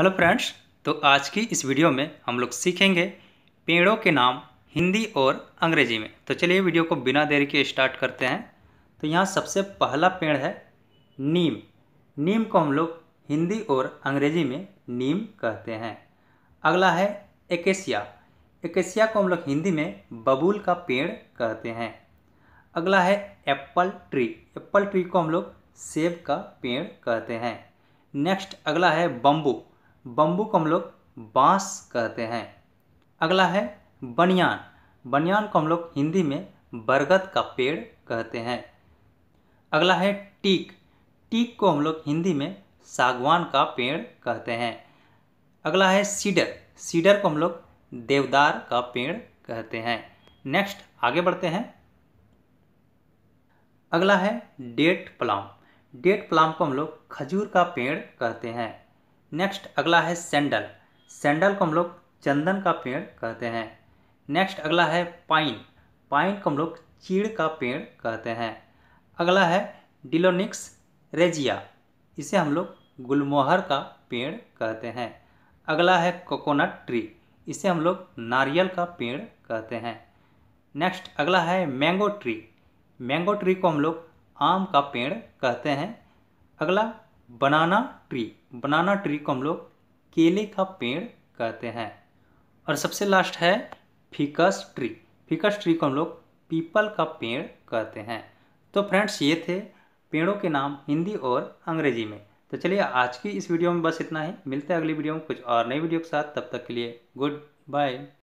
hello friends तो आज की इस वीडियो में हम लोग सीखेंगे पेड़ों के नाम हिंदी और अंग्रेजी में तो चलिए वीडियो को बिना देरी के स्टार्ट करते हैं तो यहाँ सबसे पहला पेड़ है नीम नीम को हम लोग हिंदी और अंग्रेजी में नीम कहते हैं अगला है एकेसिया एकेसिया को हम लोग हिंदी में बबूल का पेड़ कहते हैं अगला है एप्पल ट्री एप्पल ट्री को हम लोग सेब का पेड़ कहते हैं नेक्स्ट अगला है बम्बू बम्बू को हम लोग बाँस कहते हैं अगला है बनियान बनियान को हम लोग हिंदी में बरगद का पेड़ कहते हैं अगला है टीक टीक को हम लोग हिंदी में सागवान का पेड़ कहते हैं अगला है सीडर सीडर को हम लोग देवदार का पेड़ कहते हैं नेक्स्ट आगे बढ़ते हैं अगला है डेट प्लाम डेट प्लाम को हम लोग खजूर का पेड़ कहते हैं नेक्स्ट अगला है सैंडल सैंडल को हम लोग चंदन का पेड़ कहते हैं नेक्स्ट अगला है पाइन पाइन को हम लोग चीड़ का पेड़ कहते हैं अगला है डिलोनिक्स रेजिया इसे हम लोग गुलमोहर का पेड़ कहते हैं अगला है कोकोनट ट्री इसे हम लोग नारियल का पेड़ कहते हैं नेक्स्ट अगला है मैंगो ट्री मैंगो ट्री को हम लोग आम का पेड़ कहते हैं अगला बनाना ट्री बनाना ट्री को हम लोग केले का पेड़ कहते हैं और सबसे लास्ट है फिकस ट्री फिकस ट्री को हम लोग पीपल का पेड़ कहते हैं तो फ्रेंड्स ये थे पेड़ों के नाम हिंदी और अंग्रेजी में तो चलिए आज की इस वीडियो में बस इतना ही मिलते हैं अगली वीडियो में कुछ और नई वीडियो के साथ तब तक के लिए गुड बाय